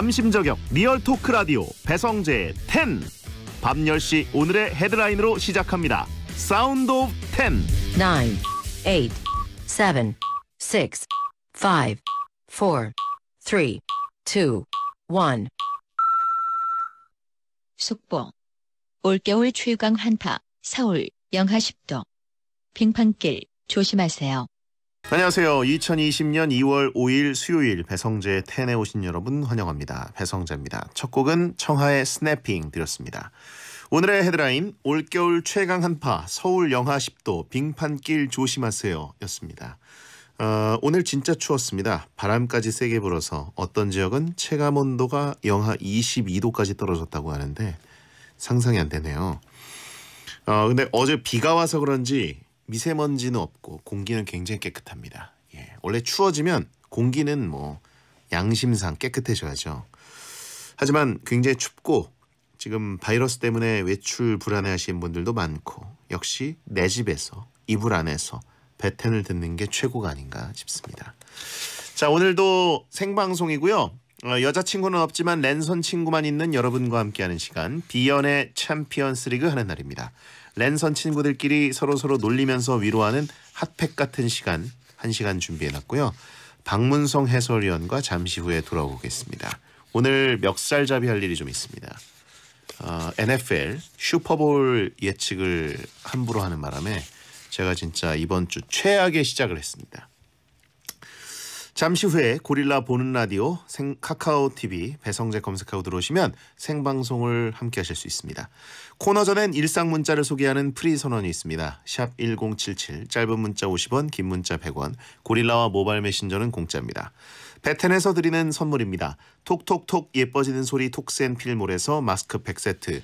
잠심저격 리얼 토크 라디오 배성재 10. 밤 10시 오늘의 헤드라인으로 시작합니다. 사운드 오브 10. 9, 8, 7, 6, 5, 4, 3, 2, 1. 속보. 올겨울 출강 한파, 서울, 영하 10도. 빙판길, 조심하세요. 안녕하세요. 2020년 2월 5일 수요일 배성재 텐에 오신 여러분 환영합니다. 배성재입니다. 첫 곡은 청하의 스냅핑 드렸습니다. 오늘의 헤드라인 올겨울 최강 한파 서울 영하 10도 빙판길 조심하세요 였습니다. 어, 오늘 진짜 추웠습니다. 바람까지 세게 불어서 어떤 지역은 체감온도가 영하 22도까지 떨어졌다고 하는데 상상이 안 되네요. 어, 근데 어제 비가 와서 그런지 미세먼지는 없고 공기는 굉장히 깨끗합니다. 예. 원래 추워지면 공기는 뭐 양심상 깨끗해져야죠. 하지만 굉장히 춥고 지금 바이러스 때문에 외출 불안해하시는 분들도 많고 역시 내 집에서 이불 안에서 배텐을 듣는 게 최고가 아닌가 싶습니다. 자 오늘도 생방송이고요. 어, 여자친구는 없지만 랜선 친구만 있는 여러분과 함께하는 시간 비연의 챔피언스리그 하는 날입니다. 랜선 친구들끼리 서로서로 놀리면서 위로하는 핫팩 같은 시간 1시간 준비해놨고요. 박문성 해설위원과 잠시 후에 돌아오겠습니다. 오늘 멱살잡이 할 일이 좀 있습니다. 어, NFL 슈퍼볼 예측을 함부로 하는 바람에 제가 진짜 이번 주 최악의 시작을 했습니다. 잠시 후에 고릴라 보는 라디오 생, 카카오 TV 배성재 검색하고 들어오시면 생방송을 함께 하실 수 있습니다. 코너 전엔 일상 문자를 소개하는 프리 선언이 있습니다. 샵 1077 짧은 문자 50원 긴 문자 100원 고릴라와 모바일 메신저는 공짜입니다. 베텐에서 드리는 선물입니다. 톡톡톡 예뻐지는 소리 톡센필몰에서 마스크팩 세트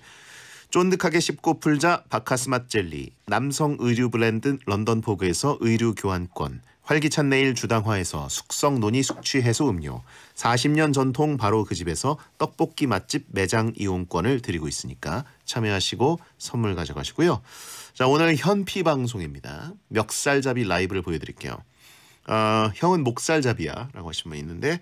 쫀득하게 씹고 풀자 바카스맛 젤리 남성 의류 브랜드 런던포그에서 의류 교환권 활기찬 내일 주당화에서 숙성 논이 숙취 해소 음료, 40년 전통 바로 그 집에서 떡볶이 맛집 매장 이용권을 드리고 있으니까 참여하시고 선물 가져가시고요. 자 오늘 현피 방송입니다. 멱살잡이 라이브를 보여드릴게요. 어, 형은 목살잡이야라고 하신 분 있는데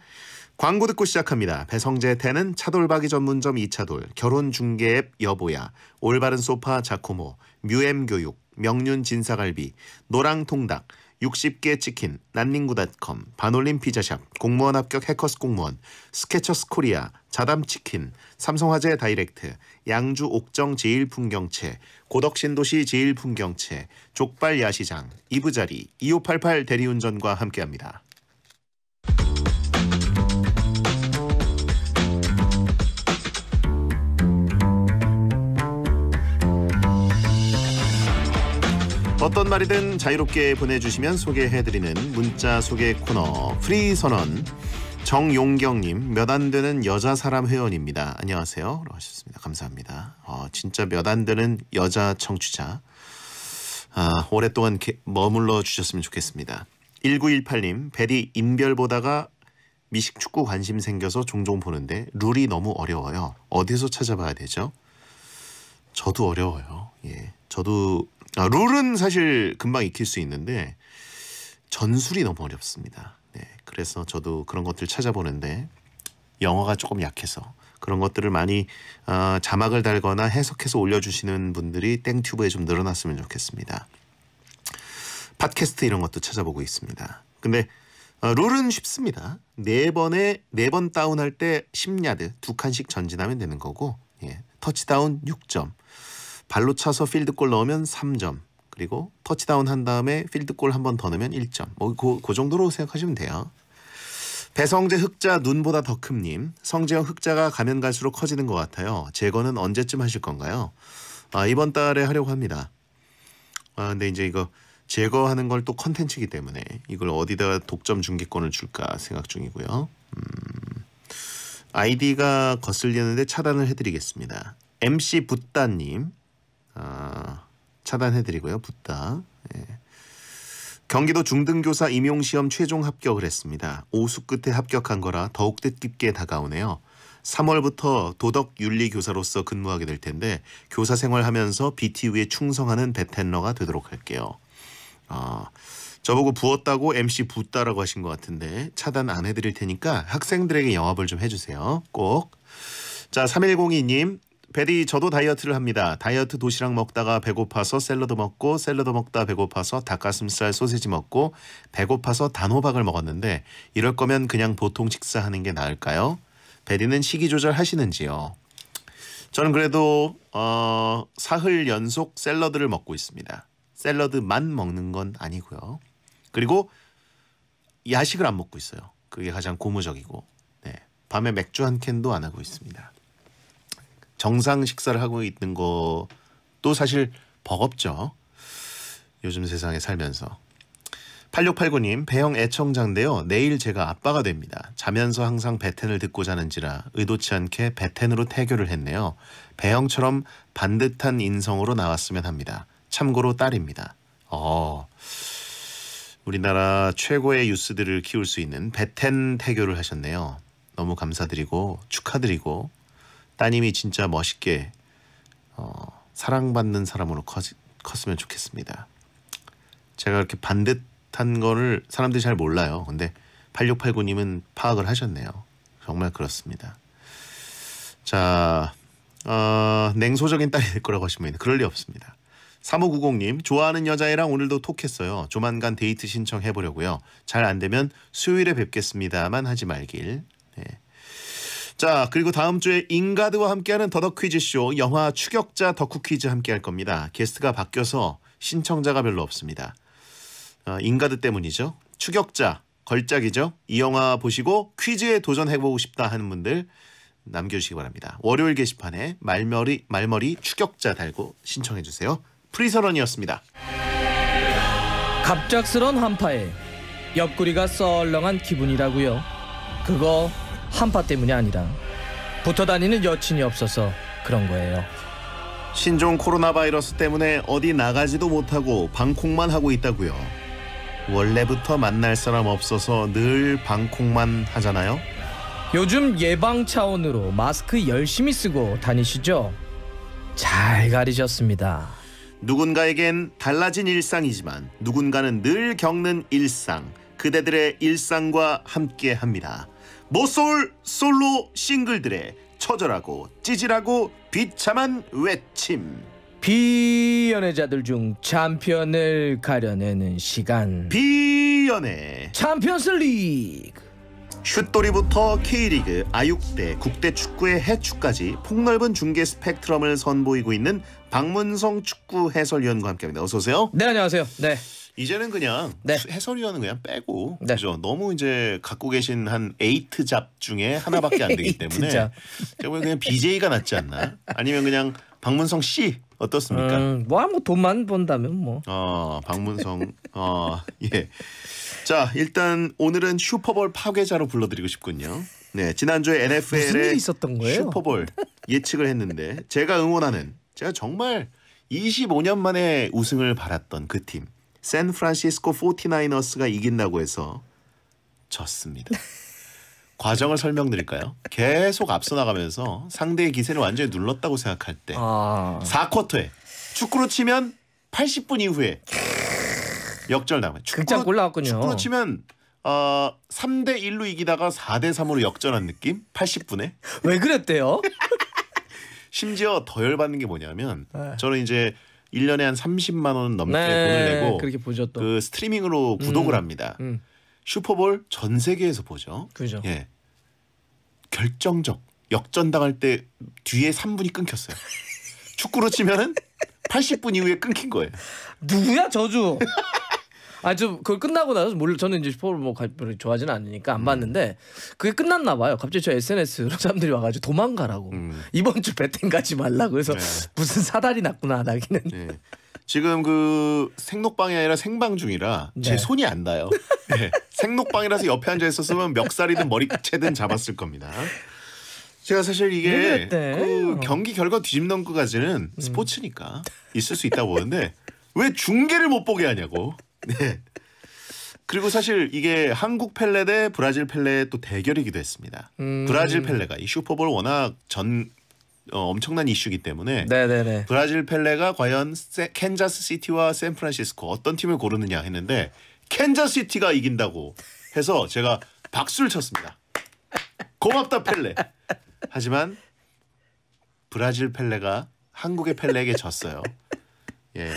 광고 듣고 시작합니다. 배성재 태는 차돌박이 전문점 이차돌 결혼 중개 앱 여보야, 올바른 소파 자코모, 뮤엠 교육, 명륜 진사갈비, 노랑통닭. 60개 치킨, 난닝구닷컴, 반올림 피자샵, 공무원 합격 해커스 공무원, 스케쳐스 코리아, 자담치킨, 삼성화재 다이렉트, 양주 옥정 제일풍경채, 고덕신도시 제일풍경채, 족발 야시장, 이부자리, 2588 대리운전과 함께합니다. 어떤 말이든 자유롭게 보내주시면 소개해드리는 문자 소개 코너 프리선언 정용경님 몇 안 되는 여자 사람 회원입니다. 안녕하세요. 하셨습니다. 감사합니다. 어, 진짜 몇 안 되는 여자 청취자 아, 오랫동안 게, 머물러 주셨으면 좋겠습니다. 1918님 베리 인별 보다가 미식 축구 관심 생겨서 종종 보는데 룰이 너무 어려워요. 어디서 찾아봐야 되죠? 저도 어려워요. 예, 저도 아, 룰은 사실 금방 익힐 수 있는데 전술이 너무 어렵습니다. 네, 그래서 저도 그런 것들 찾아보는데 영어가 조금 약해서 그런 것들을 많이 어, 자막을 달거나 해석해서 올려주시는 분들이 땡튜브에 좀 늘어났으면 좋겠습니다. 팟캐스트 이런 것도 찾아보고 있습니다. 근데 어, 룰은 쉽습니다. 네 번에 네 번 다운할 때 10야드 두 칸씩 전진하면 되는 거고 예, 터치다운 6점. 발로 차서 필드골 넣으면 3점. 그리고 터치다운 한 다음에 필드골 한 번 더 넣으면 1점. 뭐 그, 그 정도로 생각하시면 돼요. 배성재 흑자 눈보다 더큽님 성재형 흑자가 가면 갈수록 커지는 것 같아요. 제거는 언제쯤 하실 건가요? 아, 이번 달에 하려고 합니다. 아, 근데 이제 이거 제거하는 걸 또 컨텐츠이기 때문에 이걸 어디다가 독점 중계권을 줄까 생각 중이고요. 음, 아이디가 거슬리는데 차단을 해드리겠습니다. MC 붓다님 어, 차단해드리고요. 붙다. 예. 경기도 중등교사 임용시험 최종 합격을 했습니다. 오수 끝에 합격한 거라 더욱 뜻깊게 다가오네요. 3월부터 도덕윤리교사로서 근무하게 될 텐데 교사 생활하면서 BTU에 충성하는 베텐러가 되도록 할게요. 아, 저보고 부었다고 MC 붓다라고 하신 것 같은데 차단 안 해드릴 테니까 학생들에게 영업을 좀 해주세요. 꼭. 자, 3102님 베리 저도 다이어트를 합니다. 다이어트 도시락 먹다가 배고파서 샐러드 먹고 샐러드 먹다 배고파서 닭가슴살 소세지 먹고 배고파서 단호박을 먹었는데 이럴 거면 그냥 보통 식사하는 게 나을까요? 베리는 식이 조절하시는지요? 저는 그래도 어, 사흘 연속 샐러드를 먹고 있습니다. 샐러드만 먹는 건 아니고요. 그리고 야식을 안 먹고 있어요. 그게 가장 고무적이고 네. 밤에 맥주 한 캔도 안 하고 있습니다. 정상 식사를 하고 있는 것도 사실 버겁죠. 요즘 세상에 살면서. 8689님 배영 애청자인데요. 내일 제가 아빠가 됩니다. 자면서 항상 배텐을 듣고 자는지라 의도치 않게 배텐으로 태교를 했네요. 배영처럼 반듯한 인성으로 나왔으면 합니다. 참고로 딸입니다. 어, 우리나라 최고의 유스들을 키울 수 있는 배텐 태교를 하셨네요. 너무 감사드리고 축하드리고 따님이 진짜 멋있게 어, 사랑받는 사람으로 컸, 컸으면 좋겠습니다. 제가 이렇게 반듯한 거를 사람들이 잘 몰라요. 근데 8689님은 파악을 하셨네요. 정말 그렇습니다. 자, 어, 냉소적인 딸이 될 거라고 하시면 그럴 리 없습니다. 3590 님, 좋아하는 여자애랑 오늘도 톡했어요. 조만간 데이트 신청해보려고요. 잘 안되면 수요일에 뵙겠습니다만 하지 말길. 네. 자 그리고 다음 주에 인가드와 함께하는 더덕 퀴즈쇼 영화 추격자 덕후 퀴즈 함께할 겁니다. 게스트가 바뀌어서 신청자가 별로 없습니다. 어, 인가드 때문이죠. 추격자 걸작이죠. 이 영화 보시고 퀴즈에 도전해보고 싶다 하는 분들 남겨주시기 바랍니다. 월요일 게시판에 말머리 말머리 추격자 달고 신청해주세요. 프리서런이었습니다. 갑작스런 한파에 옆구리가 썰렁한 기분이라고요. 그거 한파 때문이 아니라 붙어 다니는 여친이 없어서 그런 거예요. 신종 코로나 바이러스 때문에 어디 나가지도 못하고 방콕만 하고 있다고요. 원래부터 만날 사람 없어서 늘 방콕만 하잖아요. 요즘 예방 차원으로 마스크 열심히 쓰고 다니시죠? 잘 가리셨습니다. 누군가에겐 달라진 일상이지만 누군가는 늘 겪는 일상, 그대들의 일상과 함께 합니다. 모솔 솔로 싱글들의 처절하고 찌질하고 비참한 외침 비연애자들 중 챔피언을 가려내는 시간 비연애 챔피언스 리그 슛돌이부터 K리그, 아육대, 국대 축구의 해축까지 폭넓은 중계 스펙트럼을 선보이고 있는 박문성 축구 해설위원과 함께합니다. 어서 오세요. 네, 안녕하세요. 네. 이제는 그냥 네. 해설위원은 그냥 빼고 네. 그죠 너무 이제 갖고 계신 한 에이트 잡 중에 하나밖에 안 되기 때문에 결국에 그냥 BJ가 낫지 않나 아니면 그냥 박문성 씨 어떻습니까? 음, 뭐 아무 돈만 번다면 뭐. 어 박문성 어 예. 자 일단 오늘은 슈퍼볼 파괴자로 불러드리고 싶군요. 네 지난주에 NFL에 슈퍼볼 예측을 했는데 제가 응원하는 제가 정말 25년 만에 우승을 받았던그 팀. 샌프란시스코 49어스가 이긴다고 해서 졌습니다. 과정을 설명드릴까요? 계속 앞서 나가면서 상대의 기세를 완전히 눌렀다고 생각할 때 아... 4쿼터에 축구로 치면 80분 이후에 역전 나와 극장 골나왔군요. 축구로 치면 어, 3대 1로 이기다가 4대 3으로 역전한 느낌? 80분에? 왜 그랬대요? 심지어 더 열받는 게 뭐냐면 네. 저는 이제 1년에 한 30만 원 넘게 네, 돈을 내고 그렇게 보죠 또. 그 스트리밍으로 구독을 음, 합니다. 음. 슈퍼볼 전 세계에서 보죠. 그죠. 예. 결정적 역전당할 때 뒤에 3분이 끊겼어요. 축구로 치면은 80분 이후에 끊긴 거예요. 누구야 저주? 아주 그걸 끝나고 나서 몰라 저는 이제 슈퍼볼 뭐별 뭐 좋아하진 않으니까 안 음. 봤는데 그게 끝났나 봐요. 갑자기 저 SNS로 사람들이 와가지고 도망가라고 음. 이번 주 배팅 가지 말라고 그래서 네. 무슨 사달이 났구나 나기는. 네. 지금 그 생록방이 아니라 생방 중이라 네. 제 손이 안 닿아요. 네. 생록방이라서 옆에 앉아 있었으면 멱살이든 머리채든 잡았을 겁니다. 제가 사실 이게 네, 네. 그 경기 결과 뒤집는 것까지는 음. 스포츠니까 있을 수 있다고 보는데 왜 중계를 못 보게 하냐고. 네. 그리고 사실 이게 한국 펠레 대 브라질 펠레의 또 대결이기도 했습니다. 음. 브라질 펠레가 이 슈퍼볼 워낙 전 어, 엄청난 이슈기 때문에 네네네. 브라질 펠레가 과연 세, 캔자스 시티와 샌프란시스코 어떤 팀을 고르느냐 했는데 캔자스 시티가 이긴다고 해서 제가 박수를 쳤습니다. 고맙다 펠레. 하지만 브라질 펠레가 한국의 펠레에게 졌어요. 예.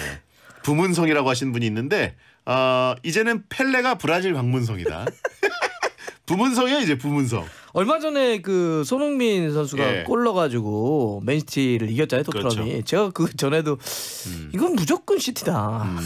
부문성이라고 하신 분이 있는데 어, 이제는 펠레가 브라질 방문성이다 부문성이야 이제 부문성. 얼마 전에 그 손흥민 선수가 예. 골 넣어가지고 맨시티를 이겼잖아요 토트넘이. 그렇죠. 제가 그 전에도 음. 이건 무조건 시티다. 음.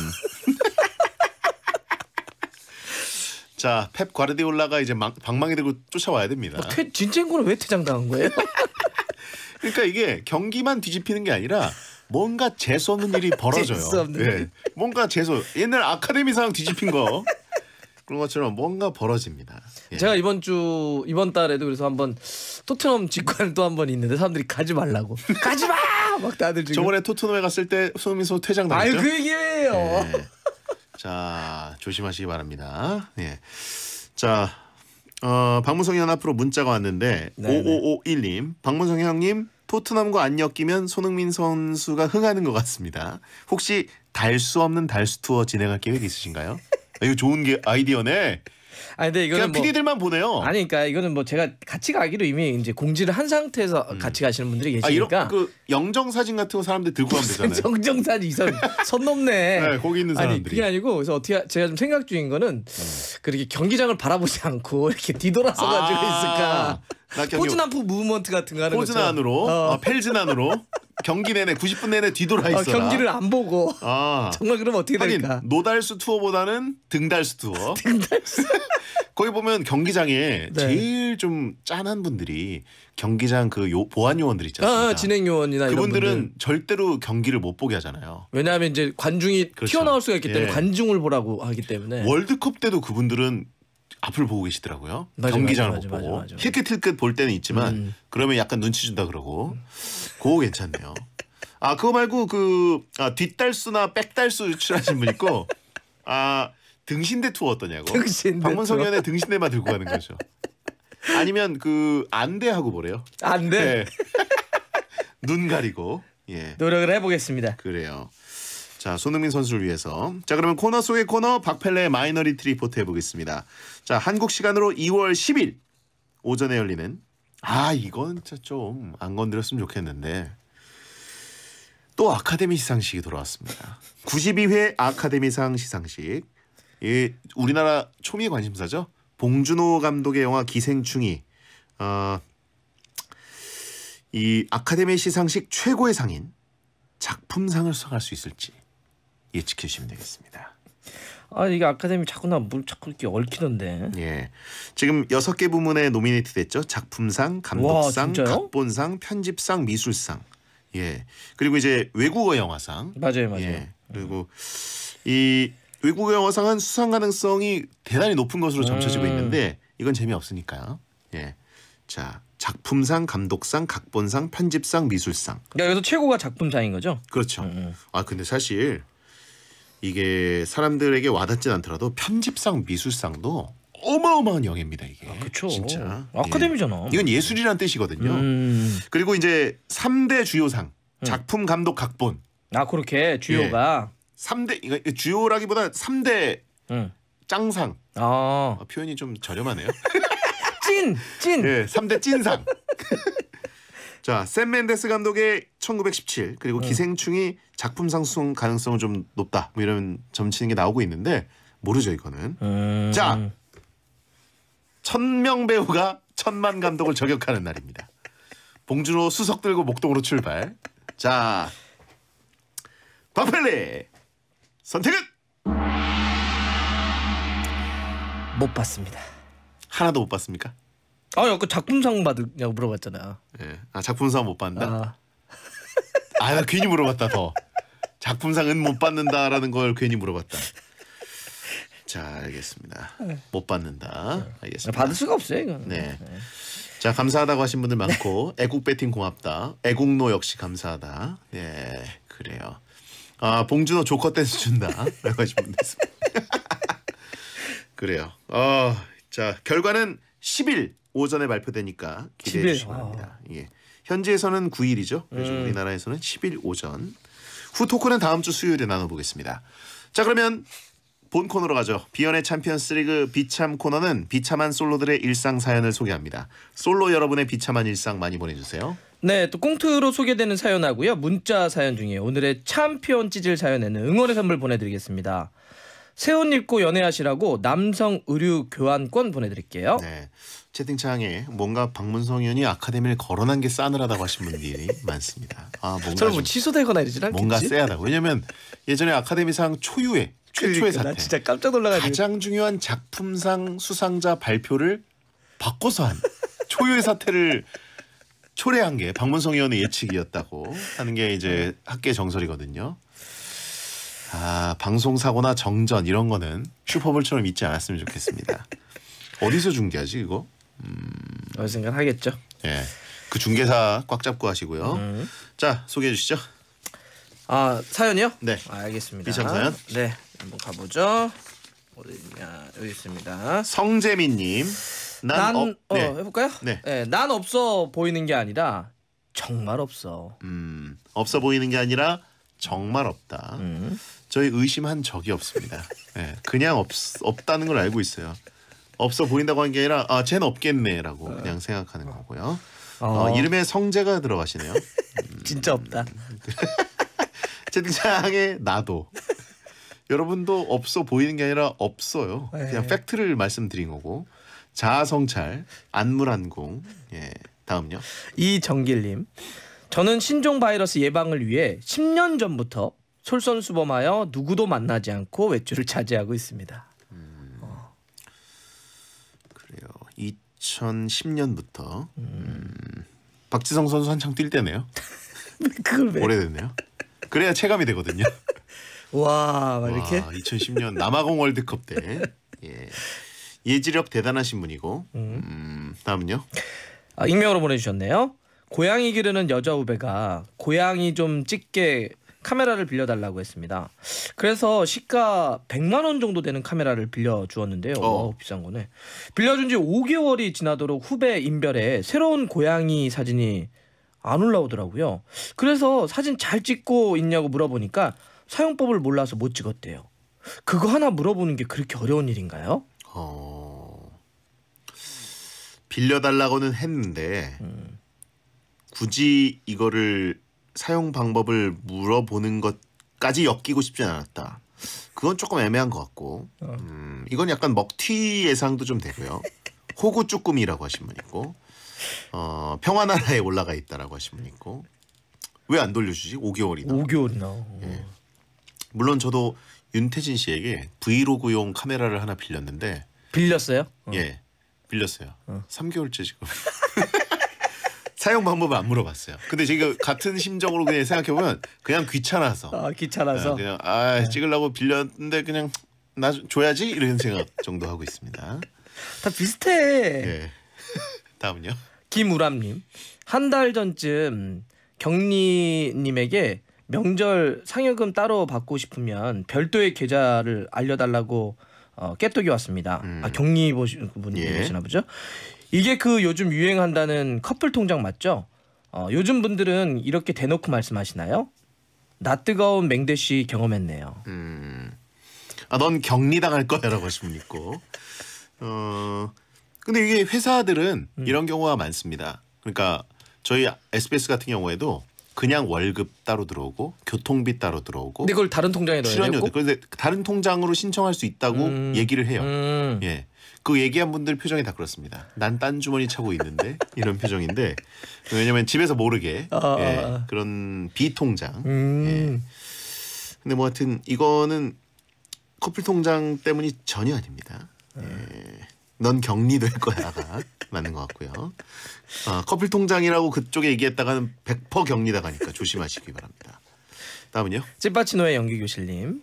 자, 펩 과르디올라가 이제 막, 방망이 들고 쫓아와야 됩니다. 어, 진첸코는 왜 퇴장당한 거예요? 그러니까 이게 경기만 뒤집히는 게 아니라 뭔가 재수 없는 일이 벌어져요. 재수 없는 네. 뭔가 재수 옛날 아카데미상 뒤집힌 거 그런 것처럼 뭔가 벌어집니다. 예. 제가 이번 주 이번 달에도 그래서 한번 토트넘 직관 또 한 번 있는데 사람들이 가지 말라고 가지 마막 다들 지금 저번에 토트넘에 갔을 때 손흥민 선 퇴장 당했죠. 아유 그 얘기예요. 예. 자 조심하시기 바랍니다. 예. 자 어, 박문성이 형 앞으로 문자가 왔는데 네네. 5551님 박문성이 형님 토트넘과 안 엮이면 손흥민 선수가 흥하는 것 같습니다. 혹시 달 수 없는 달 수 투어 진행할 계획 있으신가요? 아, 이거 좋은 게 아이디어네. 아 근데 이거는 뭐, PD들만 보네요 아니 그러니까 이거는 뭐 제가 같이 가기로 이미 이제 공지를 한 상태에서 음. 같이 가시는 분들이 계시니까. 아, 이런 그 영정 사진 같은 거 사람들 들고 가면 되잖아요. 영정 사진 이선 선 넘네. 네, 거기 있는 사람들이. 아니, 그게 아니고 그래서 어떻게 제가 좀 생각 중인 거는 음. 그렇게 경기장을 바라보지 않고 이렇게 뒤돌아서 가지고 아. 있을까. 포즈난포 무브먼트 같은 거 하는 거죠. 포즈난으로, 어. 어, 펠즈난으로 경기 내내 90분 내내 뒤돌아 어, 있어라. 어, 경기를 안 보고. 아. 정말 그럼 어떻게 하긴 될까? 노달수 투어보다는 등달수 투어. 등달수. 거기 보면 경기장에 네. 제일 좀 짠한 분들이 경기장 그 요, 보안 요원들 있잖아요. 아, 진행 요원이나 그분들은 절대로 경기를 못 보게 하잖아요. 왜냐하면 이제 관중이 그렇죠. 튀어나올 수가 있기 때문에 예. 관중을 보라고 하기 때문에. 월드컵 때도 그분들은 앞을 보고 계시더라고요. 맞아, 경기장을 맞아, 맞아, 보 맞아, 맞아. 힐끗힐끗 볼 때는 있지만 음. 그러면 약간 눈치 준다 그러고 음. 그거 괜찮네요. 아 그거 말고 그 아, 뒷달수나 백달수 유출하신 분 있고 아 등신대 투어 어떠냐고. 등신대 박문성 투어. 의 등신대만 들고 가는 거죠. 아니면 그 안대하고 뭐래요? 안대. 네. 눈 가리고. 예. 노력을 해보겠습니다. 그래요. 자, 손흥민 선수를 위해서. 자, 그러면 코너 속의 코너 박펠레의 마이너리트 리포트 해보겠습니다. 자, 한국 시간으로 2월 10일 오전에 열리는 아, 이건 진짜 좀 안 건드렸으면 좋겠는데 또 아카데미 시상식이 돌아왔습니다. 92회 아카데미상 시상식. 예, 우리나라 초미의 관심사죠. 봉준호 감독의 영화 기생충이 어, 이 아카데미 시상식 최고의 상인 작품상을 수상할 수 있을지 예측해 주시면 되겠습니다. 아 이게 아카데미 자꾸 나물 자꾸 이렇게 얽히는데. 예. 지금 여섯 개 부문에 노미네이트 됐죠. 작품상, 감독상, 와, 각본상, 편집상, 미술상. 예. 그리고 이제 외국어 영화상. 맞아요, 맞아요. 예. 그리고 이 외국어 영화상은 수상 가능성이 대단히 높은 것으로 점쳐지고 음. 있는데 이건 재미없으니까요. 예. 자, 작품상, 감독상, 각본상, 편집상, 미술상. 그 여기서 최고가 작품상인 거죠? 그렇죠. 음. 음. 아, 근데 사실 이게 사람들에게 와닿진 않더라도 편집상 미술상도 어마어마한 영예입니다 이게. 아, 그렇 진짜 예. 아카데미잖아. 예. 이건 예술이란 뜻이거든요. 음. 그리고 이제 3대 주요상 음. 작품 감독 각본. 아 그렇게 주요가 예. 대그러니 주요라기보다 3대 음. 짱상. 아. 아. 표현이 좀 저렴하네요. 찐 찐. 예, 3대 찐상. 자, 샘 멘데스 감독의 1917 그리고 음. 기생충이 작품상 수 가능성은 좀 높다. 뭐 이런 점치는 게 나오고 있는데 모르죠, 이거는. 음. 자. 천명 배우가 천만 감독을 저격하는 날입니다. 봉준호 수석 들고 목동으로 출발. 자. 박펠리 선택은 못 봤습니다. 하나도 못 봤습니까? 아, 아까 그 작품상 받냐고 물어봤잖아. 예. 아 작품상 못 받는다. 아. 아, 나 괜히 물어봤다 더. 작품상은 못 받는다라는 걸 괜히 물어봤다. 자, 알겠습니다. 못 받는다. 알겠습니다. 받을 수가 없어요, 이거. 네. 자, 감사하다고 하신 분들 많고 네. 애국 배팅 고맙다. 애국노 역시 감사하다. 네, 그래요. 아, 봉준호 조커 댄스 준다라고 하신 분들 있습니다. 그래요. 어, 자, 결과는 10일 오전에 발표되니까 기대해 10일. 주시기 바랍니다. 아. 예. 현지에서는 9일이죠. 그래서 음. 우리나라에서는 10일 오전. 후 토크는 다음 주 수요일에 나눠보겠습니다. 자 그러면 본 코너로 가죠. 비연의 챔피언스리그 비참 코너는 비참한 솔로들의 일상 사연을 소개합니다. 솔로 여러분의 비참한 일상 많이 보내주세요. 네, 또 꽁트로 소개되는 사연하고요. 문자 사연 중에 오늘의 챔피언 찌질 사연에는 응원의 선물 보내드리겠습니다. 새 옷 입고 연애하시라고 남성 의류 교환권 보내드릴게요. 네. 채팅창에 뭔가 박문성의원이 아카데미를 거론한 게 싸늘하다고 하신 분들이 많습니다. 아 뭔가 뭐 취소되거나 이러진 않겠지? 뭔가 쎄하다 왜냐면 예전에 아카데미상 초유의 최초의 그러니까, 사태. 진짜 깜짝 놀라가지고. 가장 중요한 작품상 수상자 발표를 바꿔서 한 초유의 사태를 초래한 게 박문성 의원의 예측이었다고 하는 게 이제 학계 정설이거든요. 아 방송 사고나 정전 이런 거는 슈퍼볼처럼 잊지 않았으면 좋겠습니다. 어디서 중계하지 이거? 음, 어느샌간 하겠죠. 예. 그 중개사 꽉 잡고 하시고요. 음. 자 소개해 주시죠. 아 사연이요? 네. 아, 알겠습니다. 이참 사연. 네. 한번 가보죠. 어디냐 여기 있습니다. 성재민님. 난, 난 어, 네. 해볼까요? 네. 네. 난 없어 보이는 게 아니라 정말 없어. 음. 없어 보이는 게 아니라 정말 없다. 음. 저희 의심한 적이 없습니다. 네, 그냥 없, 없다는 걸 알고 있어요. 없어 보인다고 한 게 아니라 아, 쟤는 없겠네라고 아. 그냥 생각하는 거고요. 어. 어, 이름에 성재가 들어가시네요. 음. 진짜 없다. 채팅창에 나도. 여러분도 없어 보이는 게 아니라 없어요. 네. 그냥 팩트를 말씀드린 거고. 자아성찰, 안물안공. 예. 다음요. 이정길님. 저는 신종 바이러스 예방을 위해 10년 전부터 솔선수범하여 누구도 만나지 않고 외출을 자제하고 있습니다. 2010년부터 음. 음. 박지성 선수 한창 뛸 때네요. 그걸 왜? 오래됐네요. 그래야 체감이 되거든요. 와, 이렇게. 2010년 남아공 월드컵 때. 예. 예지력 대단하신 분이고. 음. 음, 다음은요. 아, 익명으로 보내주셨네요. 고양이 기르는 여자 후배가 고양이 좀 찢게 카메라를 빌려달라고 했습니다. 그래서 시가 100만 원 정도 되는 카메라를 빌려주었는데요. 어. 와, 비싼 거네. 빌려준 지 5개월이 지나도록 후배 인별에 새로운 고양이 사진이 안 올라오더라고요. 그래서 사진 잘 찍고 있냐고 물어보니까 사용법을 몰라서 못 찍었대요. 그거 하나 물어보는 게 그렇게 어려운 일인가요? 어... 빌려달라고는 했는데 음. 굳이 이거를 사용 방법을 물어보는 것까지 엮이고 싶진 않았다. 그건 조금 애매한 것 같고 어. 음, 이건 약간 먹튀 예상도 좀 되고요. 호구 쭈꾸미라고 하신 분 있고 어, 평화나라에 올라가 있다라고 하신 분 있고 왜 안 돌려주지? 5개월이나. 5개월이나. 예. 물론 저도 윤태진 씨에게 브이로그용 카메라를 하나 빌렸는데 빌렸어요? 어. 예, 빌렸어요. 어. 3개월째 지금. 사용 방법을 안 물어봤어요. 근데 제가 같은 심정으로 그냥 생각해 보면 그냥 귀찮아서. 아 귀찮아서. 네, 그냥 아 네. 찍으려고 빌렸는데 그냥 나 줘야지 이런 생각 정도 하고 있습니다. 다 비슷해. 네. 다음요. 은 김우람님 한 달 전쯤 경리님에게 명절 상여금 따로 받고 싶으면 별도의 계좌를 알려달라고 어, 깨톡이 왔습니다. 아, 음. 아 경리 보시 분이 예. 보시나 보죠. 이게 그 요즘 유행한다는 커플 통장 맞죠? 어, 요즘 분들은 이렇게 대놓고 말씀하시나요? 나 뜨거운 맹대씨 경험했네요. 음. 아, 넌 격리당할 거야라고 하시면 있고. 어. 근데 이게 회사들은 음. 이런 경우가 많습니다. 그러니까 저희 SBS 같은 경우에도 그냥 월급 따로 들어오고 교통비 따로 들어오고. 근데 그걸 다른 통장에 넣어야 되고. 그런데 다른 통장으로 신청할 수 있다고 음. 얘기를 해요. 음. 예. 그 얘기한 분들 표정이 다 그렇습니다. 난 딴 주머니 차고 있는데 이런 표정인데 왜냐면 집에서 모르게 아, 아 예, 아. 그런 비통장. 음. 예. 근데 뭐 하여튼 이거는 커플 통장 때문이 전혀 아닙니다. 예. 넌 격리될 거야가 맞는 것 같고요. 아, 커플 통장이라고 그쪽에 얘기했다가는 100% 격리다 가니까 조심하시기 바랍니다. 다음은요. 찐빠치노의 연기교실님.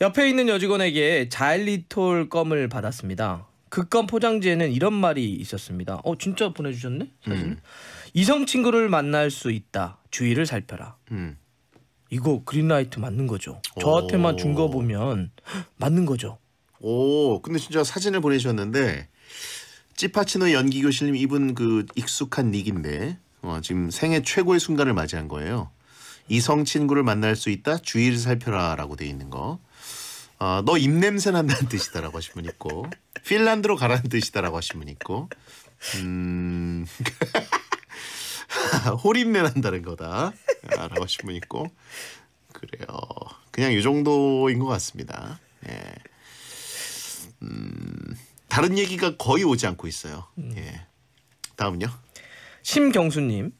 옆에 있는 여직원에게 자일리톨 껌을 받았습니다. 그 껌 포장지에는 이런 말이 있었습니다. 어 진짜 보내주셨네 사실. 음. 이성 친구를 만날 수 있다. 주의를 살펴라. 음. 이거 그린라이트 맞는 거죠. 저한테만 준 거 보면 맞는 거죠. 오, 근데 진짜 사진을 보내주셨는데 찌파치노 연기 교실님 입은 그 익숙한 닉인데 어, 지금 생애 최고의 순간을 맞이한 거예요. 이성 친구를 만날 수 있다. 주의를 살펴라라고 돼 있는 거. 어, 너 입냄새 난다는 뜻이다라고 하신 분 있고 핀란드로 가라는 뜻이다라고 하신 분 있고 음... 호립내 난다는 거다라고 하신 분 있고 그래요. 그냥 이 정도인 것 같습니다. 예. 음, 다른 얘기가 거의 오지 않고 있어요. 예. 다음요. 은 심경수님.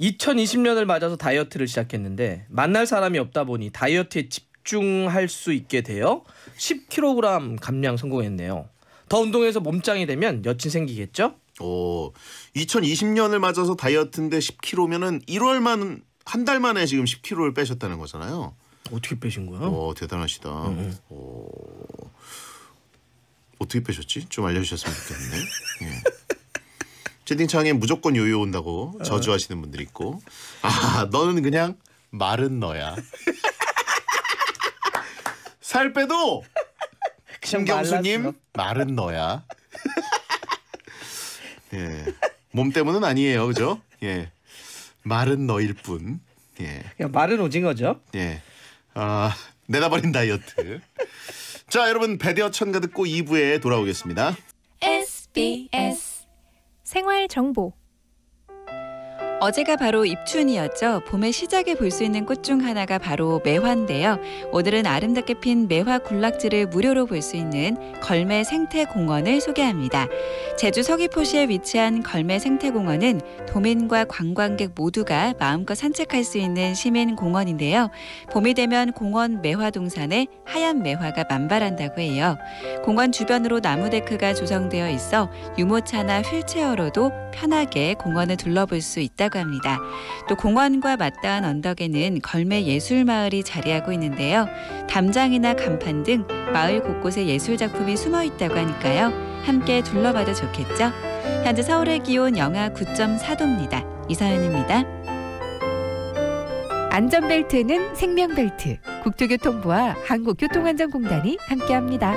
2020년을 맞아서 다이어트를 시작했는데 만날 사람이 없다 보니 다이어트에 집중할 수 있게 되어 10kg 감량 성공했네요. 더 운동해서 몸짱이 되면 여친 생기겠죠? 오, 어, 2020년을 맞아서 다이어트인데 10kg면은 1월만 한 달 만에 지금 10kg를 빼셨다는 거잖아요. 어떻게 빼신 거야? 어, 대단하시다. 음. 어, 어떻게 빼셨지? 좀 알려주셨으면 좋겠는데. 예. 채팅창에 무조건 요요 온다고 어. 저주하시는 분들 있고 아 너는 그냥 마른 너야 살 빼도 김경수님 마른 너야 예몸 때문은 아니에요 그죠 예 마른 너일 뿐 예. 그냥 마른 오징어죠 예아 내다버린 다이어트 자 여러분 배디어 천가 듣고 2부에 돌아오겠습니다 SBS 생활 정보 어제가 바로 입춘이었죠. 봄의 시작에 볼 수 있는 꽃 중 하나가 바로 매화인데요. 오늘은 아름답게 핀 매화 군락지를 무료로 볼 수 있는 걸매 생태공원을 소개합니다. 제주 서귀포시에 위치한 걸매 생태공원은 도민과 관광객 모두가 마음껏 산책할 수 있는 시민 공원인데요. 봄이 되면 공원 매화 동산에 하얀 매화가 만발한다고 해요. 공원 주변으로 나무 데크가 조성되어 있어 유모차나 휠체어로도 편하게 공원을 둘러볼 수 있다. 있다고 합니다. 또 공원과 맞닿은 언덕에는 걸메 예술 마을이 자리하고 있는데요. 담장이나 간판 등 마을 곳곳에 예술 작품이 숨어 있다고 하니까요. 함께 둘러봐도 좋겠죠? 현재 서울의 기온 영하 9.4도입니다. 이서연입니다. 안전벨트는 생명벨트, 국토교통부와 한국교통안전공단이 함께합니다.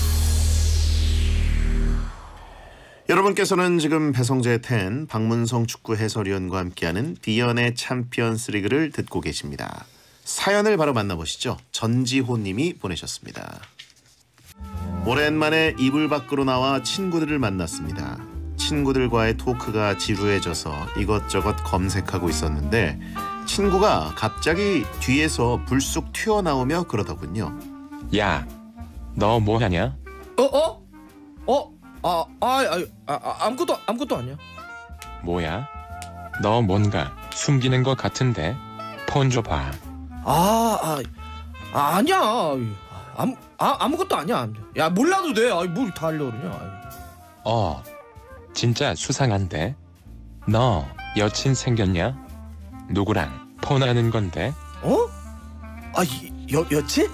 여러분께서는 지금 배성재 텐 박문성 축구 해설위원과 함께하는 비연의 챔피언스 리그를 듣고 계십니다. 사연을 바로 만나보시죠. 전지호 님이 보내셨습니다. 오랜만에 이불 밖으로 나와 친구들을 만났습니다. 친구들과의 토크가 지루해져서 이것저것 검색하고 있었는데 친구가 갑자기 뒤에서 불쑥 튀어나오며 그러더군요. 야, 너 뭐하냐? 어? 어? 어? 아, 아, 아, 아, 아 무것도 아무것도 아니야. 뭐야? 너 뭔가 숨기는 것 같은데 폰 줘봐. 아, 아, 아니야. 아, 아무 아, 아무것도 아니야. 야 몰라도 돼. 아이 뭘다 알려 그러냐. 어, 진짜 수상한데. 너 여친 생겼냐? 누구랑 폰하는 건데? 어? 아, 여 여친?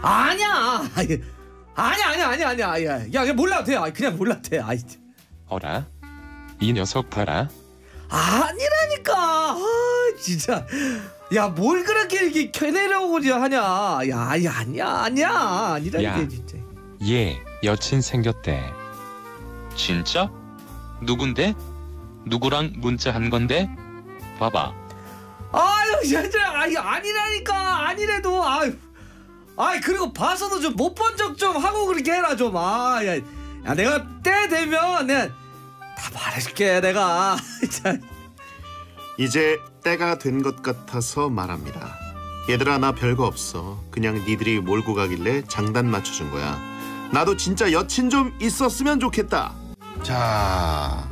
아니야. 아이, 아니야 아니야 아니야 아니야 아니야. 야 그냥 몰라도 돼. 아 그냥 몰라도 돼. 아이. 어라 이 녀석 봐라 아니라니까. 아 진짜. 야 뭘 그렇게 이렇게 캐내려고 하냐. 야 아니, 아니야 아니야 아니라니까 야. 진짜. 얘 여친 생겼대 진짜? 누군데? 누구랑 문자 한 건데? 봐봐 아유 진짜 아니 아니라니까 아니래도 아유. 아이 그리고 봐서도 좀 못 본 적 좀 하고 그렇게 해라 좀아야 야, 내가 때 되면 내가 다 말해줄게 내가 이제 때가 된 것 같아서 말합니다 얘들아 나 별거 없어 그냥 니들이 몰고 가길래 장단 맞춰준 거야 나도 진짜 여친 좀 있었으면 좋겠다 자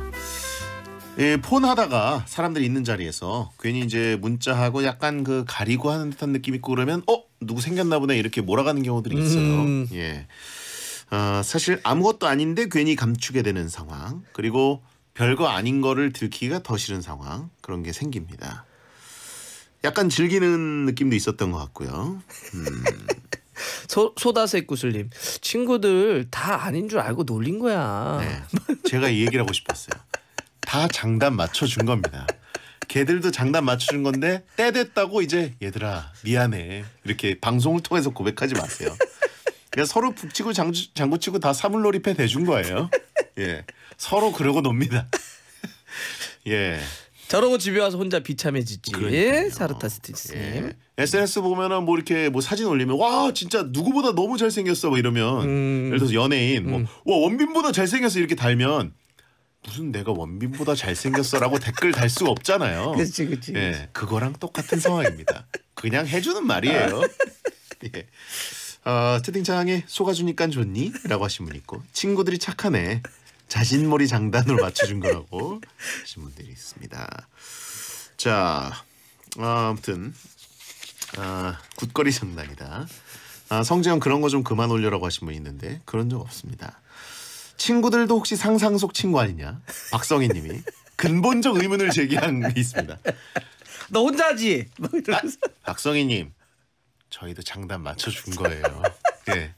예, 폰 하다가 사람들 있는 자리에서 괜히 이제 문자하고 약간 그 가리고 하는 듯한 느낌 있고 그러면 어 누구 생겼나 보네 이렇게 몰아가는 경우들이 있어요. 음. 예. 어, 사실 아무것도 아닌데 괜히 감추게 되는 상황 그리고 별거 아닌 거를 들키기가 더 싫은 상황 그런 게 생깁니다. 약간 즐기는 느낌도 있었던 것 같고요. 음. 소, 소다색 구슬님 친구들 다 아닌 줄 알고 놀린 거야. 네, 제가 이 얘기를 하고 싶었어요. 다 장단 맞춰준 겁니다. 걔들도 장난 맞추는 건데 때 됐다고 이제 얘들아 미안해 이렇게 방송을 통해서 고백하지 마세요. 그러 그러니까 서로 북치고 장주, 장구치고 다 사물놀이패 대준 거예요. 예, 서로 그러고 놉니다. 예. 저러고 집에 와서 혼자 비참해지지. 그러니까 사르타 스티스님. 예. SNS 보면은 뭐 이렇게 뭐 사진 올리면 와 진짜 누구보다 너무 잘생겼어 뭐 이러면 음. 예를 들어서 연예인 뭐 음. 뭐와 원빈보다 잘생겼어 이렇게 달면 무슨 내가 원빈보다 잘생겼어라고 댓글 달 수 없잖아요. 그렇지, 그렇지. 예, 그거랑 똑같은 상황입니다. 그냥 해주는 말이에요. 아. 예. 어, 채팅창에 속아주니까 좋니? 라고 하신 분 있고 친구들이 착하네. 자신머리 장단으로 맞춰준 거라고 하신 분들이 있습니다. 자, 어, 아무튼 어, 굿거리 장단이다 아, 성재형 그런 거 좀 그만 올려라고 하신 분 있는데 그런 적 없습니다. 친구들도 혹시 상상 속 친구 아니냐? 박성희님이 근본적 의문을 제기한 게 있습니다. 너 혼자지? 아, 박성희님 저희도 장단 맞춰준 거예요. 예.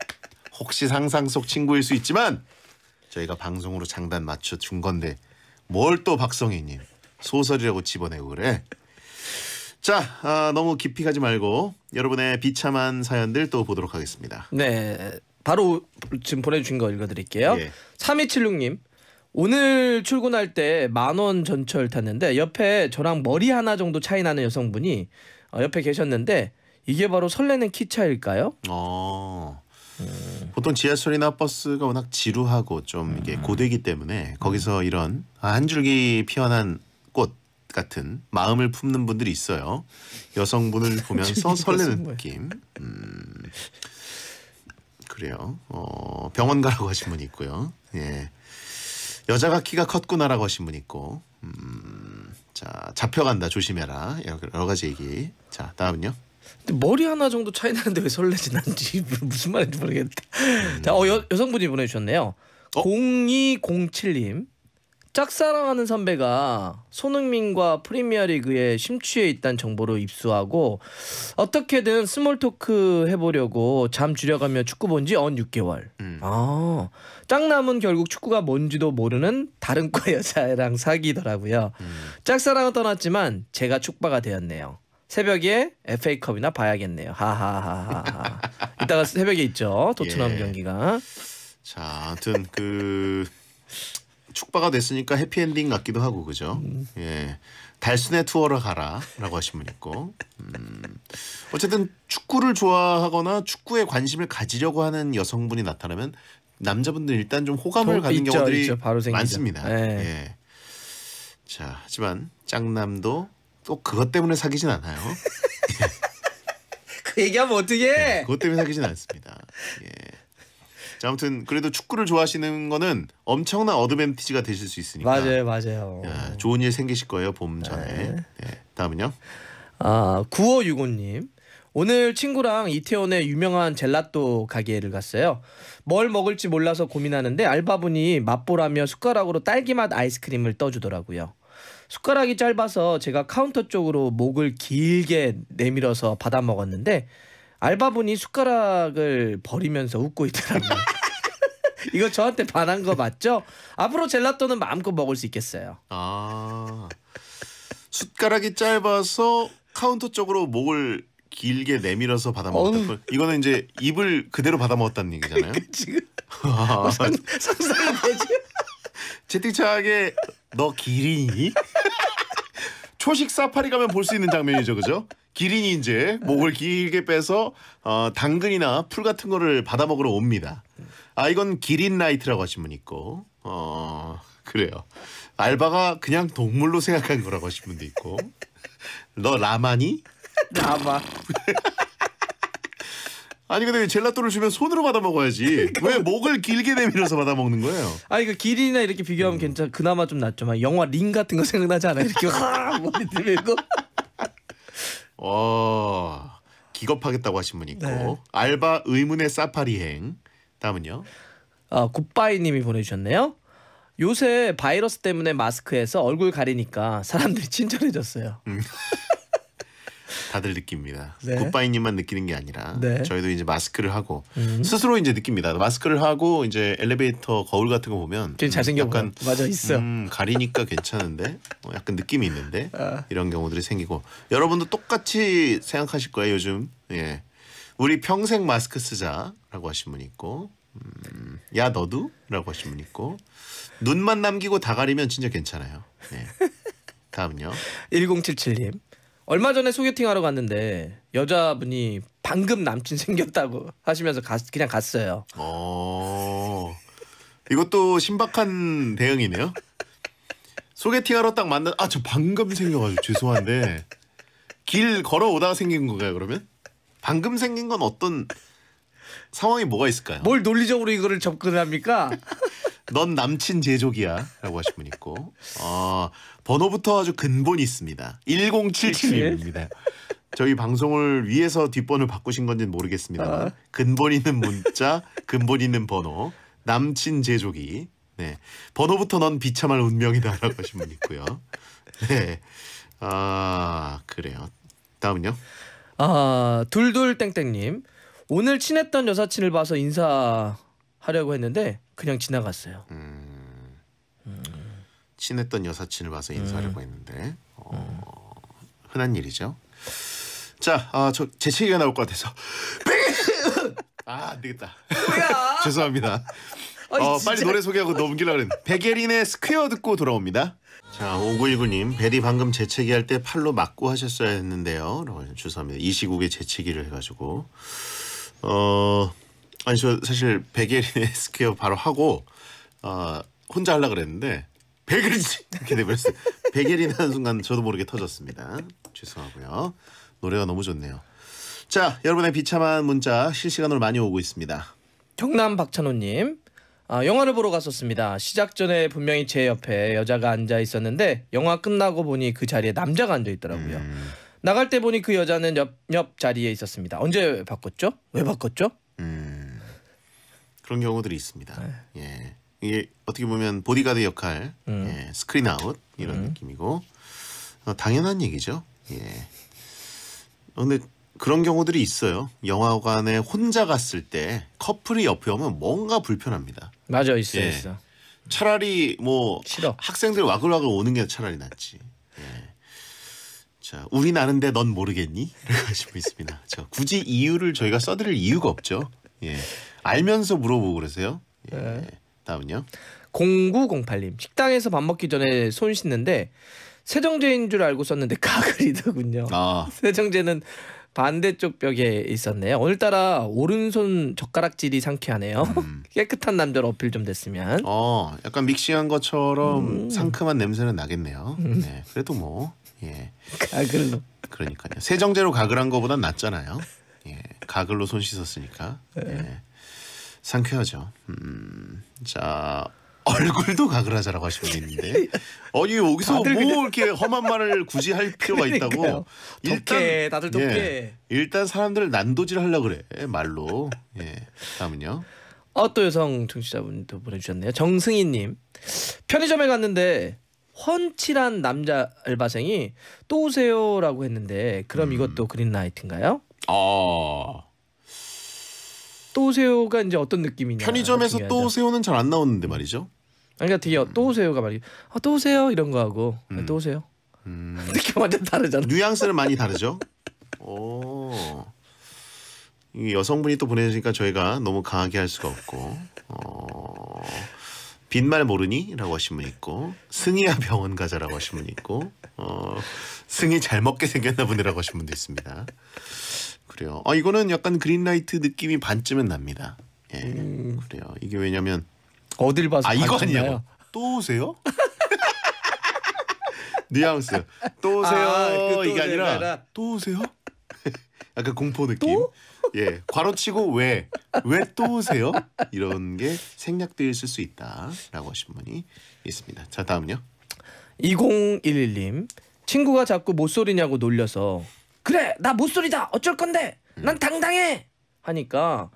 혹시 상상 속 친구일 수 있지만 저희가 방송으로 장단 맞춰준 건데 뭘 또 박성희님 소설이라고 집어내고 그래. 자, 아, 너무 깊이 가지 말고 여러분의 비참한 사연들 또 보도록 하겠습니다. 네, 바로 지금 보내주신 거 읽어드릴게요. 예. 3276님. 오늘 출근할 때 만원 전철 탔는데 옆에 저랑 머리 하나 정도 차이 나는 여성분이 어, 옆에 계셨는데 이게 바로 설레는 키 차일까요? 어. 음. 보통 지하철이나 버스가 워낙 지루하고 좀 이게 음. 고되기 때문에 거기서 음. 이런 아, 한 줄기 피어난 꽃 같은 마음을 품는 분들이 있어요. 여성분을 보면서 설레는 느낌. 음. 그래요. 어, 병원 가라고 하신 분 있고요. 예. 여자가 키가 컸구나라고 하신 분 있고. 음, 자, 잡혀간다 조심해라. 여러 가지 얘기. 자, 다음은요. 머리 하나 정도 차이 나는데 왜 설레지 난지 무슨 말인지 모르겠다. 음. 자, 어, 여, 여성분이 보내주셨네요. 어? 0207님. 짝사랑하는 선배가 손흥민과 프리미어리그에 심취해 있다는 정보로 입수하고 어떻게든 스몰토크 해보려고 잠 줄여가며 축구 본지언 6개월. 음. 아, 짝남은 결국 축구가 뭔지도 모르는 다른 과 여자랑 사귀더라고요. 음. 짝사랑은 떠났지만 제가 축바가 되었네요. 새벽에 FA컵이나 봐야겠네요. 하하하하. 이따가 새벽에 있죠. 토트넘 예. 경기가. 자, 아무튼 그 축바가 됐으니까 해피엔딩 같기도 하고 그죠? 음. 예. 달순의 투어를 가라라고 하신 분 있고 음. 어쨌든 축구를 좋아하거나 축구에 관심을 가지려고 하는 여성분이 나타나면 남자분들 일단 좀 호감을 갖는 있죠, 경우들이 있죠, 많습니다. 네. 예. 자 하지만 짱남도 또 그것 때문에 사귀진 않아요. 그 얘기하면 어떻게? 네, 예, 그것 때문에 사귀진 않습니다. 예. 자, 아무튼 그래도 축구를 좋아하시는 거는 엄청난 어드밴티지가 되실 수 있으니까. 맞아요, 맞아요. 야, 좋은 일 생기실 거예요 봄 전에. 네. 네. 다음은요. 아 9565님. 오늘 친구랑 이태원의 유명한 젤라또 가게를 갔어요. 뭘 먹을지 몰라서 고민하는데 알바분이 맛보라며 숟가락으로 딸기맛 아이스크림을 떠주더라고요. 숟가락이 짧아서 제가 카운터 쪽으로 목을 길게 내밀어서 받아 먹었는데 알바분이 숟가락을 버리면서 웃고 있더라고요. 이거 저한테 반한 거 맞죠? 앞으로 젤라또는 마음껏 먹을 수 있겠어요. 아 숟가락이 짧아서 카운터 쪽으로 목을 길게 내밀어서 받아 먹었다. 이거는 이제 입을 그대로 받아 먹었다는 얘기잖아요. 지금 상상이 아. 어, 되지? 채팅창에 너기린이 초식 사파리 가면 볼 수 있는 장면이죠, 그죠? 기린이 이제 목을 길게 빼서 어, 당근이나 풀 같은 거를 받아 먹으러 옵니다. 아 이건 기린 라이트라고 하신 분 있고 어 그래요. 알바가 그냥 동물로 생각한 거라고 하신 분도 있고 너 라마니? 라마. 아니 근데 젤라또를 주면 손으로 받아 먹어야지. 그러니까. 왜 목을 길게 내밀어서 받아 먹는 거예요? 아니 그 길이나 이렇게 비교하면 음. 괜찮. 그나마 좀 낫죠. 막 영화 링 같은 거 생각나지 않아요? 이렇게 확 머리 들고. 어, 기겁하겠다고 하신 분 있고 네. 알바 의문의 사파리행 다음은요. 아, 굿바이님이 보내주셨네요. 요새 바이러스 때문에 마스크에서 얼굴 가리니까 사람들이 친절해졌어요. 음. 다들 느낍니다. 네. 굿바이님만 느끼는 게 아니라 네. 저희도 이제 마스크를 하고 음. 스스로 이제 느낍니다. 마스크를 하고 이제 엘리베이터 거울 같은 거 보면 좀 잘생겨 약간 맞아 있어. 음, 가리니까 괜찮은데 어, 약간 느낌이 있는데 아. 이런 경우들이 생기고 여러분도 똑같이 생각하실 거예요 요즘. 예. 우리 평생 마스크 쓰자라고 하신 분 있고 음, 야 너도? 라고 하신 분 있고 눈만 남기고 다 가리면 진짜 괜찮아요. 네. 다음요. 은 1077님. 얼마 전에 소개팅하러 갔는데 여자분이 방금 남친 생겼다고 하시면서 가, 그냥 갔어요. 어. 이것도 신박한 대응이네요. 소개팅하러 딱 만나 아저 방금 생겨가지고 죄송한데 길 걸어오다가 생긴 건가요 그러면? 방금 생긴 건 어떤 상황이 뭐가 있을까요? 뭘 논리적으로 이거를 접근합니까? 넌 남친 제조기야 라고 하신 분 있고 어, 번호부터 아주 근본이 있습니다. 1077입니다. 저희 방송을 위해서 뒷번을 바꾸신 건지는 모르겠습니다만 어. 근본 있는 문자, 근본 있는 번호, 남친 제조기 네. 번호부터 넌 비참한 운명이다라고 하신 분 있고요. 네. 아 그래요. 다음은요. 아 둘둘 땡땡님 오늘 친했던 여사친을 봐서 인사하려고 했는데 그냥 지나갔어요. 음. 음. 친했던 여사친을 봐서 인사하려고 음. 했는데 어, 음. 흔한 일이죠. 자, 아, 저 재채기가 나올 것 같아서 아, 안 되겠다. 뭐야? 죄송합니다. 아니, 어, 빨리 노래 소개하고 넘기려고 했는데 백예린의 스퀘어 듣고 돌아옵니다. 자, 5919님. 베리 방금 재채기 할 때 팔로 맞고 하셨어야 했는데요. 라고 합니다이 시국에 재채기를 해가지고. 어... 아니 저 사실 베게린의 스퀘어 바로 하고 어, 혼자 하려 그랬는데 베게린 이렇게 돼버렸어요. 베게린 하는 순간 저도 모르게 터졌습니다. 죄송하고요. 노래가 너무 좋네요. 자 여러분의 비참한 문자 실시간으로 많이 오고 있습니다. 경남 박찬호님 아, 영화를 보러 갔었습니다. 시작 전에 분명히 제 옆에 여자가 앉아 있었는데 영화 끝나고 보니 그 자리에 남자가 앉아 있더라고요. 음. 나갈 때 보니 그 여자는 옆, 옆 자리에 있었습니다. 언제 바꿨죠? 왜 바꿨죠? 음. 그런 경우들이 있습니다. 네. 예. 이게 어떻게 보면 보디가드 역할, 음. 예, 스크린 아웃 이런 음. 느낌이고 어, 당연한 얘기죠. 예. 그런데 어, 그런 경우들이 있어요. 영화관에 혼자 갔을 때 커플이 옆에 오면 뭔가 불편합니다. 맞아 있어 예. 있어. 차라리 뭐 싫어. 학생들 와글와글 오는 게 차라리 낫지. 예. 자, 우리 나는데 넌 모르겠니? 하시고 있습니다. 자, 굳이 이유를 저희가 써드릴 이유가 없죠. 예. 알면서 물어보고 그러세요. 예. 네. 다음은요. 0908님 식당에서 밥 먹기 전에 손 씻는데 세정제인 줄 알고 썼는데 가글이더군요. 아. 세정제는 반대쪽 벽에 있었네요. 오늘따라 오른손 젓가락질이 상쾌하네요. 음. 깨끗한 남자로 어필 좀 됐으면. 어, 약간 믹싱한 것처럼 음. 상큼한 냄새는 나겠네요. 음. 네, 그래도 뭐 예. 가글로. 그러니까요. 세정제로 가글한 거보단 낫잖아요. 예, 가글로 손 씻었으니까. 네. 예. 상쾌하죠. 음, 자 얼굴도 가그라자라고 하시 분이 있는데 아니 어, 여기서 뭐 그냥... 이렇게 험한 말을 굳이 할 필요가 그러니까요. 있다고 일단 다들 독해 예, 일단 사람들을 난도질 하려 그래 말로 예 다음은요 어또 여성 청취자분도 보내주셨네요 정승희님 편의점에 갔는데 헌칠한 남자 알바생이 또 오세요라고 했는데 그럼 음. 이것도 그린라이트인가요? 아또 오세요가 이제 어떤 느낌이냐. 편의점에서 또 오세요는 잘 안 나오는데 말이죠. 아니, 그러니까 되게 음. 또 오세요가 말이 아, 또 오세요 이런 거 하고 아, 음. 또 오세요. 음. 느낌 완전 다르잖아. 뉘앙스는 많이 다르죠. 오. 여성분이 또 보내주니까 저희가 너무 강하게 할 수가 없고 어... 빈말 모르니라고 하신 분 있고 승희야 병원 가자라고 하신 분 있고 어... 승희 잘 먹게 생겼나 보네라고 하신 분도 있습니다. 그래요. 아 이거는 약간 그린라이트 느낌이 반쯤은 납니다. 예, 음. 그래요. 이게 왜냐면 어딜 봐서 아 이거 아니에또 오세요? 뉘앙스. 또 오세요. 아, 그 이게 아니라또 오세요? 약간 공포 느낌. 또? 예, 괄호치고 왜왜 또 오세요? 이런 게 생략되어 있을 수 있다라고 하신 분이 있습니다. 자 다음요. 2011님 친구가 자꾸 못 소리냐고 놀려서 그래 나 모쏠이다 어쩔 건데 난 당당해 하니까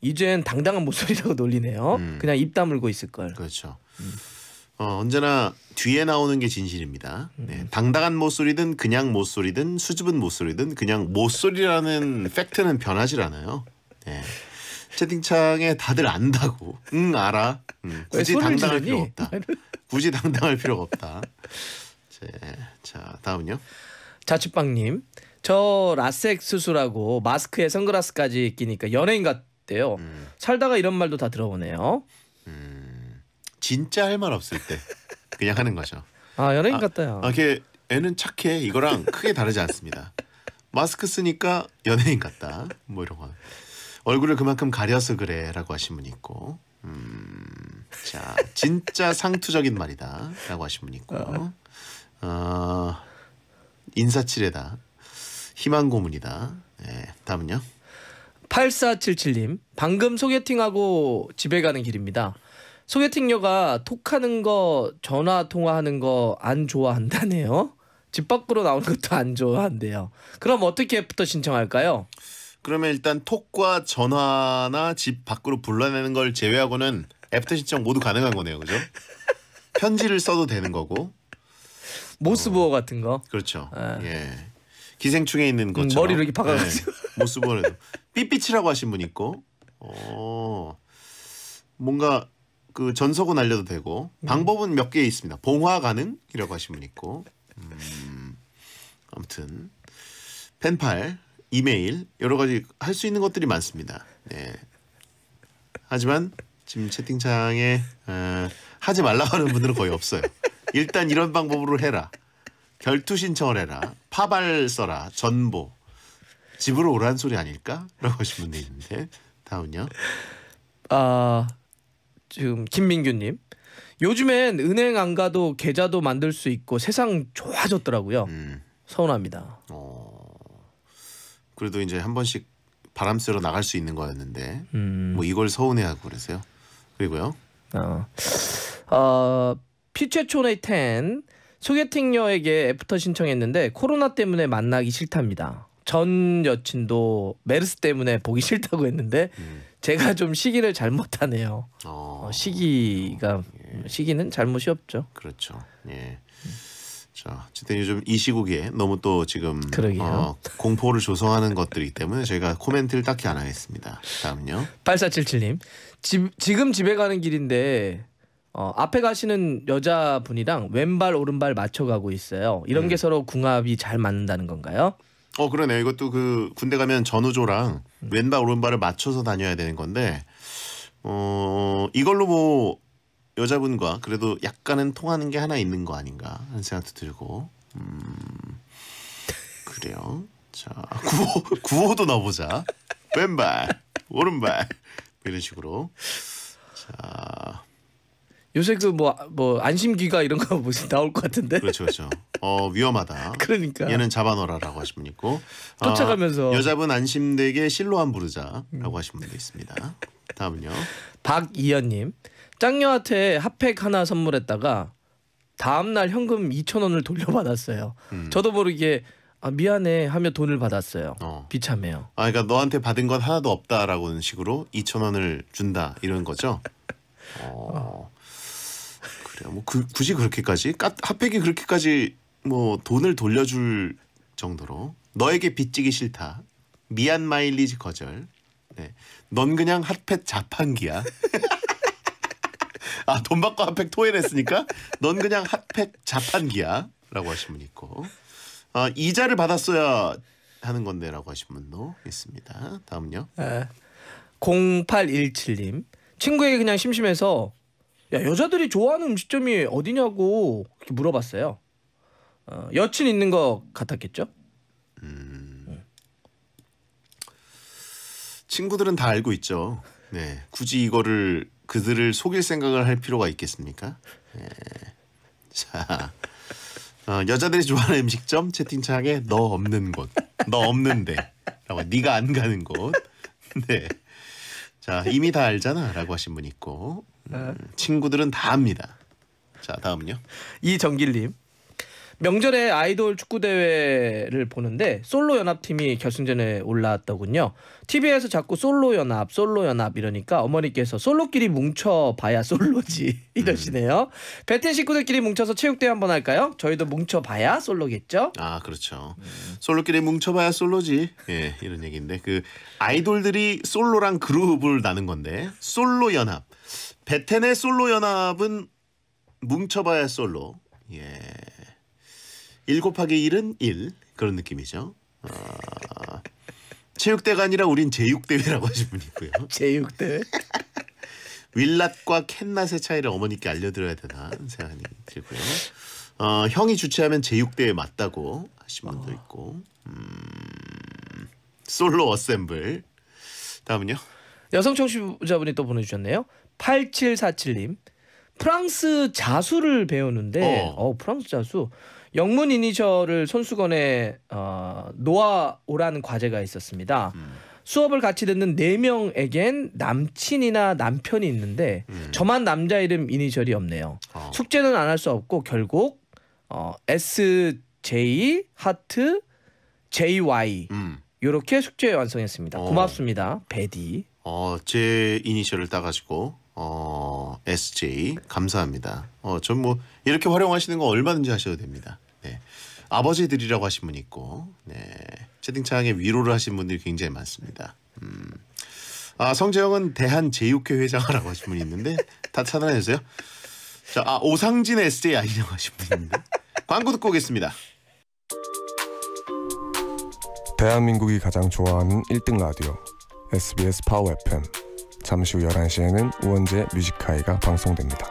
이젠 당당한 모쏠이라고 놀리네요. 음. 그냥 입 다물고 있을 걸. 그렇죠. 음. 어, 언제나 뒤에 나오는 게 진실입니다. 네, 음. 당당한 모쏠이든 그냥 모쏠이든 수줍은 모쏠이든 그냥 모쏠이라는 팩트는 변하지 않아요. 네. 채팅창에 다들 안다고. 응 알아. 응, 굳이 당당할 필요 없다. 굳이 당당할 필요가 없다. 자, 자 다음은요. 자취방님. 저 라섹 수술하고 마스크에 선글라스까지 끼니까 연예인 같대요. 음. 살다가 이런 말도 다 들어보네요. 음, 진짜 할 말 없을 때 그냥 하는 거죠. 아 연예인 아, 같다요. 아, 걔 애는 착해 이거랑 크게 다르지 않습니다. 마스크 쓰니까 연예인 같다 뭐 이런 거. 얼굴을 그만큼 가려서 그래라고 하신 분이 있고. 음, 자 진짜 상투적인 말이다라고 하신 분이 있고. 어, 어 인사치레다 희망 고문이다. 네, 다음은요. 8477님 방금 소개팅하고 집에 가는 길입니다. 소개팅녀가 톡하는 거 전화 통화하는 거 안 좋아한다네요. 집 밖으로 나오는 것도 안 좋아한대요. 그럼 어떻게 부터 신청할까요? 그러면 일단 톡과 전화나 집 밖으로 불러내는 걸 제외하고는 애프터 신청 모두 가능한 거네요, 그죠? 편지를 써도 되는 거고 모스부호 어, 같은 거. 그렇죠. 에. 아. 예. 기생충에 있는 음, 것처럼 음, 머리를 이렇게 박아가지고 네, 모습으로 삐삐치라고 하신 분 있고 어, 뭔가 그 전석은 알려도 되고 음. 방법은 몇 개 있습니다. 봉화 가능이라고 하신 분 있고 음, 아무튼 팬팔 이메일 여러 가지 할 수 있는 것들이 많습니다. 네. 하지만 지금 채팅창에 어, 하지 말라고 하는 분들은 거의 없어요. 일단 이런 방법으로 해라. 결투 신청을 해라. 파발 써라. 전보. 집으로 오란 소리 아닐까? 라고 하신 분도 있는데 다음요아 지금 김민규님. 요즘엔 은행 안 가도 계좌도 만들 수 있고 세상 좋아졌더라고요. 음. 서운합니다. 어. 그래도 이제 한 번씩 바람 쐬러 나갈 수 있는 거였는데 음. 뭐 이걸 서운해하고 그러세요. 그리고요. 어. 어피체초네텐 소개팅녀에게 애프터 신청했는데 코로나 때문에 만나기 싫답니다. 전 여친도 메르스 때문에 보기 싫다고 했는데 음. 제가 좀 시기를 잘못하네요. 어. 어, 시기가 예. 시기는 잘못이 없죠. 그렇죠. 예. 자, 어쨌든 요즘 이 시국에 너무 또 지금 어, 공포를 조성하는 것들이기 때문에 저가 코멘트를 딱히 안 하겠습니다. 다음요. 8477님. 지, 지금 집에 가는 길인데 어, 앞에 가시는 여자분이랑 왼발 오른발 맞춰가고 있어요. 이런 음. 게 서로 궁합이 잘 맞는다는 건가요? 어그러네 이것도 그 군대 가면 전우조랑 음. 왼발 오른발을 맞춰서 다녀야 되는 건데 어 이걸로 뭐 여자분과 그래도 약간은 통하는 게 하나 있는 거 아닌가 하는 생각도 들고 음 그래요. 자 구호 구호도 넣어보자. 왼발 오른발 뭐 이런 식으로 자 요새 그뭐뭐 뭐 안심기가 이런 거뭐 나올 것 같은데. 그렇죠, 그렇죠. 어 위험하다. 그러니까. 얘는 잡아놓으라라고 하신 분 있고. 아, 쫓아가면서. 어, 여자분 안심되게 실로한 부르자라고 하신 분도 있습니다. 다음은요. 박이연님 짱녀한테 핫팩 하나 선물했다가 다음 날 현금 2천 원을 돌려받았어요. 음. 저도 모르게 아 미안해 하며 돈을 받았어요. 어. 비참해요. 아 그러니까 너한테 받은 건 하나도 없다라고 하는 식으로 2천 원을 준다 이런 거죠. 어. 뭐 그, 굳이 그렇게까지 핫팩이 그렇게까지 뭐 돈을 돌려줄 정도로 너에게 빚지기 싫다. 미안 마일리지 거절. 네. 넌 그냥 핫팩 자판기야. 아, 돈 받고 핫팩 토해냈으니까 넌 그냥 핫팩 자판기야. 라고 하신 분 있고 아, 이자를 받았어야 하는 건데 라고 하신 분도 있습니다. 다음요. 은 예. 아, 0817님. 친구에게 그냥 심심해서 야 여자들이 좋아하는 음식점이 어디냐고 이렇게 물어봤어요. 어, 여친 있는 것 같았겠죠? 음. 친구들은 다 알고 있죠. 네, 굳이 이거를 그들을 속일 생각을 할 필요가 있겠습니까? 네. 자, 어, 여자들이 좋아하는 음식점 채팅창에 너 없는 곳, 너 없는데라고 네가 안 가는 곳. 네. 자 이미 다 알잖아라고 하신 분 있고 음, 어. 친구들은 다 압니다. 자 다음요. 은 이정길님 명절에 아이돌 축구 대회를 보는데 솔로 연합팀이 결승전에 올라왔더군요. TV에서 자꾸 솔로 연합, 솔로 연합 이러니까 어머니께서 솔로끼리 뭉쳐 봐야 솔로지 이러시네요. 음. 배팅 식구들끼리 뭉쳐서 체육대회 한번 할까요? 저희도 뭉쳐 봐야 솔로겠죠? 아, 그렇죠. 솔로끼리 뭉쳐 봐야 솔로지. 예, 이런 얘기인데 그 아이돌들이 솔로랑 그룹을 나는 건데 솔로 연합. 베텐의 솔로 연합은 뭉쳐봐야 솔로. 예. 1 곱하기 1은 1 그런 느낌이죠. 아, 체육대가 아니라 우린 제육대회라고 하신 분이 있고요. 제육대회? 윌랏과 캔낫의 차이를 어머니께 알려드려야 되나 생각이 들고요. 어, 형이 주최하면 제육대회 맞다고 하신 분도 있고 음, 솔로 어셈블 다음은요. 여성 청취자분이 또 보내주셨네요. 8747님. 프랑스 자수를 배우는데 어, 어 프랑스 자수 영문 이니셜을 손수건에 어, 놓아오라는 과제가 있었습니다. 음. 수업을 같이 듣는 네 명에겐 남친이나 남편이 있는데 음. 저만 남자 이름 이니셜이 없네요. 어. 숙제는 안 할 수 없고 결국 어, SJ 하트 JY 이 음. 요렇게 숙제 완성했습니다. 어. 고맙습니다. 베디. 어, 제 이니셜을 따 가지고 어, SJ 감사합니다. 어, 전뭐 이렇게 활용하시는 거 얼마든지 하셔도 됩니다. 네. 아버지들이라고 하신 분 있고 네. 채팅창에 위로를 하신 분들이 굉장히 많습니다. 음. 아, 성재형은 대한제육회 회장이라고 하신 분이 있는데 다차단해세요 자, 아, 오상진 SJ 아니냐고 하신 분이 있는데 광고 듣고 오겠습니다. 대한민국이 가장 좋아하는 1등 라디오 SBS 파워 FM 잠시 후 11시에는 우원재 뮤직하이가 방송됩니다.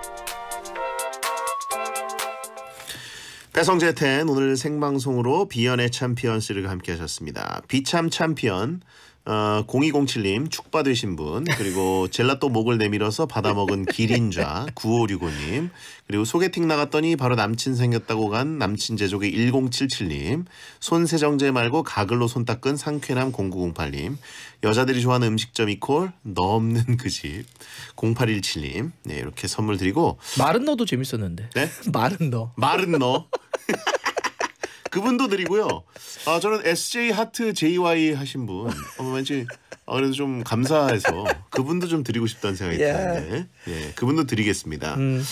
배성재 텐 오늘 생방송으로 비연의 챔피언스를 함께 하셨습니다. 비참 챔피언 어, 0207님 축받으신 분 그리고 젤라또 목을 내밀어서 받아먹은 기린좌 9565님 그리고 소개팅 나갔더니 바로 남친 생겼다고 간 남친 제조기 1077님 손세정제 말고 가글로 손 닦은 상쾌남 0908님 여자들이 좋아하는 음식점 이콜 너 없는 그 집 0817님 네 이렇게 선물 드리고 마른 너도 재밌었는데 네? 마른 너 마른 너 그분도 드리고요. 아 저는 SJ 하트 JY 하신 분 어, 뭐 왠지 어, 그래도 좀 감사해서 그분도 좀 드리고 싶다는 생각이 예. 드는데 예, 그분도 드리겠습니다. 음.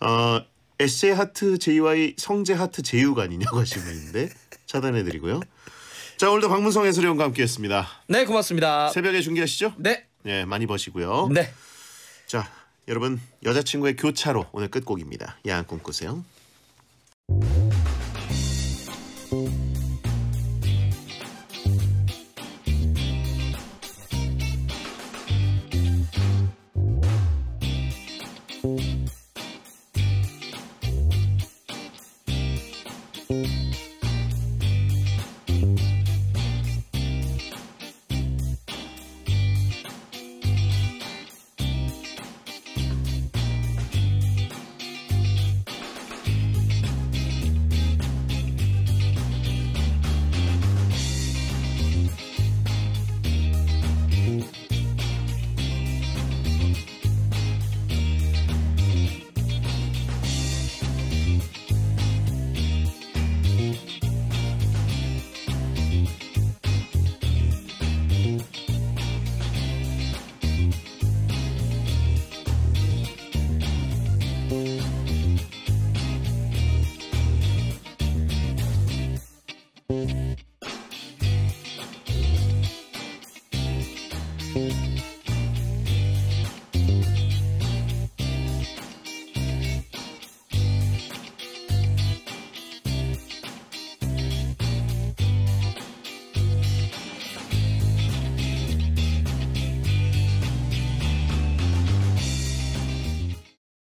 어, SJ 하트 JY 성재 하트 제육 아니냐고 하신 분인데 차단해드리고요. 자 오늘도 박문성 해설위원과 함께했습니다. 네 고맙습니다. 새벽에 준비하시죠 네. 예 많이 버시고요. 네. 자 여러분 여자친구의 교차로 오늘 끝곡입니다. 야꿈 꾸세요.